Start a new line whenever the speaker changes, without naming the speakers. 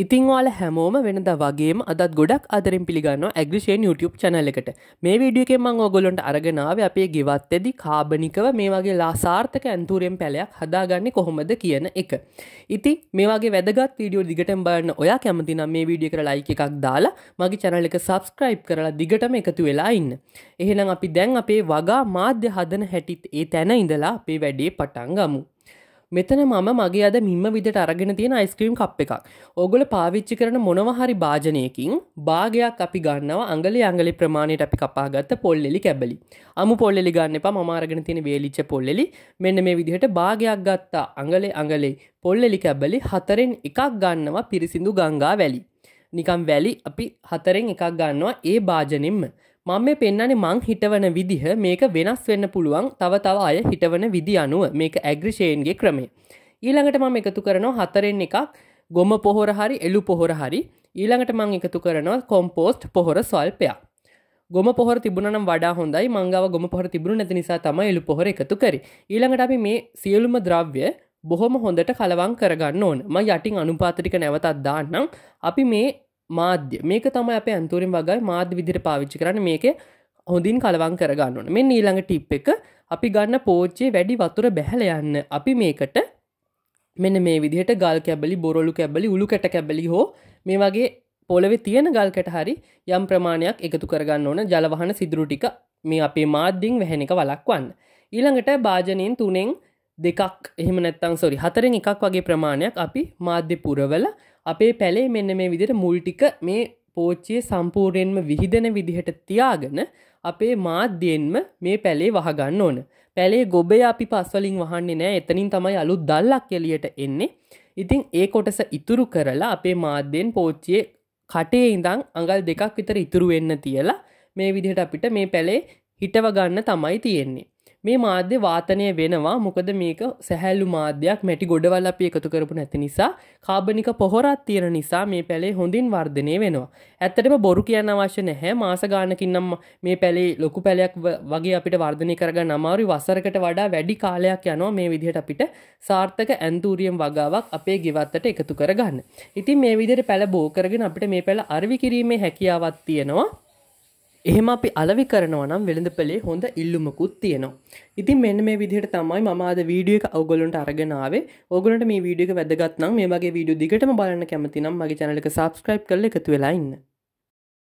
ඉතිං වාල හැමෝම වෙනද වගේ අදත් ගොඩක් අදරින් පිළිගන්න ඇග්‍රිෂේන් YouTube චැනල එකට මේ වීඩියෝ එකෙන් මං ඕගොලොන්ට අරගෙනාව අපේ ගෙවත්තෙදි කාබනිකව මේ වගේ ලාසාර්ථක ඇන්තුරෙන් පැලයක් හදාගන්නේ කොහොමද කියන එක. ඉතින් මේ වගේ වැදගත් වීඩියෝ දිගටම බලන්න ඔයා කැමතිනම් මේ වීඩියෝ කර ලයික් එකක් දාලා මගේ channel එක subscribe කරලා දිගටම එකතු වෙලා ඉන්න. එහෙනම් අපි දැන් අපේ වගා මාධ්‍ය හදන හැටිත් ඒ තැන ඉඳලා අපේ වැඩේ පටන් ගමු. මෙතන මම මගේ අද මින්ම විදට අරගෙන තියෙන අයිස්ක්‍රීම් කප් එකක් ඕගොල පාවිච්චි කරන මොනවහරි භාජනයකින් භාගයක් අපි ගන්නවා අඟලි අඟලි ප්‍රමාණයට අපි කපාගත්ත පොල්ලෙලි කැබලි අමු පොල්ලෙලි ගන්න එපා මමාරගෙන තියෙන වේලිච්ච පොල්ලෙලි මෙන්න මේ විදිහට භාගයක් ගත්තා අඟලේ අඟලේ පොල්ලෙලි කැබලි හතරෙන් එකක් ගන්නවා පිරිසිදු ගංගා වැලි නිකම් වැලි අපි හතරෙන් එකක් ගන්නවා ඒ භාජනෙන්ම මං මේ පෙන්න්නන්නේ මං හිටවන විදිහ මේක වෙනස් වෙන්න පුළුවන් තව තව අය හිටවන විදි අනුව මේක ඇග්‍රිෂයන්ගේ ක්‍රමේ. ඊළඟට මම එකතු කරනවා හතරෙන් එකක් ගොම පොහොර හරි එලු පොහොර හරි ඊළඟට මං එකතු කරනවා කොම්පෝස්ට් පොහොර ස්වල්පයක්. ගොම පොහොර තිබුණනම් වඩා හොඳයි මංගව ගොම පොහොර තිබුණු නැති නිසා තමයි එලු පොහොර එකතු කරි. ඊළඟට අපි මේ සියලුම ද්‍රව්‍ය බොහොම හොඳට කලවං කරගන්න ඕන ම යටින් අනුපාතටික නැවතත් දාන්නම් අපි මේ මාධ්‍ය මේක තමයි අප ඇන්තුරින් වගේ මාධ්‍ය විදිර පාවිච්චි කරන්න මේක හොඳින් කලවන් කරගන්නන මෙ ඊළඟ ටිප් එක අපි ගන්න පෝච්චේ වැඩි වතුර බැහල යන්න අපි මේකට මෙන්න මේ විදිහට ගල් කැබලි බොරලු කැබලි උළු කැට කැබලි හෝ මේ වගේ පොළවෙ තියෙන ගල් කැට හරි යම් ප්‍රමාණයක් එකතු කරගන්න ඕන ජලවහන සිදුරු ටික මේ අපේ මාධ්‍යිං වැහෙන එක වලක්වන්න ඊළඟට භාජනයෙන් තුනෙන් දෙකක් එහෙම නැත්තං සොරි හතරෙන් එකක් වගේ ප්‍රමාණයක් අපි මාධ්‍ය පුරවල අපේ පැලේ මෙන්න මේ විදිට මුල්ටික මේ පෝච්චිය සම්පූර්යෙන්ම විහිදෙන විදිහට තියාගෙන අපේ මාධ්‍යයෙන්ම මේ පැලේ වහගන්න ඕන පැලේ ගොබය අපි පස්වලින් වහන්නේ නෑ එතනින් තමයි අලුත් දල්ලක් එලියට එන්නේ ඉතිං ඒ කොටස ඉතුරු කරලා අපේ මාධ්‍යයෙන් පෝච්චියේ කටේ ඉඳං අඟල් දෙකක් විතර ඉතුරු වෙන්න තියලා මේ විදිහට අපිට මේ පැලේ හිටවගන්න තමයි තියෙන්නේ මේ මාධ්‍ය වාතනය වෙනවා මොකද මේක සැහැල්ලු මාධ්‍යයක් මැටි ගොඩවල් අපි එකතු කරපු නැති නිසා කාබනික පොහොරත් තියෙන නිසා මේ පැලේ හොඳින් වර්ධනය වෙනවා. ඇත්තටම බොරු කියන්න අවශ්‍ය නැහැ මාස ගානකින් නම් මේ පැලේ ලොකු පැලයක් වගේ අපිට වර්ධනය කරගන්න අමාරුයි වසරකට වඩා වැඩි කාලයක් යනවා මේ විදිහට අපිට සාර්ථක ඇන්තූරියම් වගාවක් අපේ ගෙවත්තට එකතු කරගන්න. ඉතින් මේ විදිහට පැල බෝ කරගෙන අපිට මේ පැල අරවි කිරීමේ හැකියාවක් තියෙනවා. එහෙම අපි අලවි කරනවා නම් වෙළඳ පලේ හොඳ ඉල්ලුමකුත් තියෙනවා. ඉතින් මෙන්න මේ විදිහට තමයි මම අද වීඩියෝ එක ඔයගොල්ලන්ට අරගෙන ආවේ. ඔයගොල්ලන්ට මේ වීඩියෝ එක වැදගත් නම් මේ වගේ වීඩියෝ දිගටම බලන්න කැමති නම් මගේ channel එක subscribe කරලා එකතු වෙලා ඉන්න.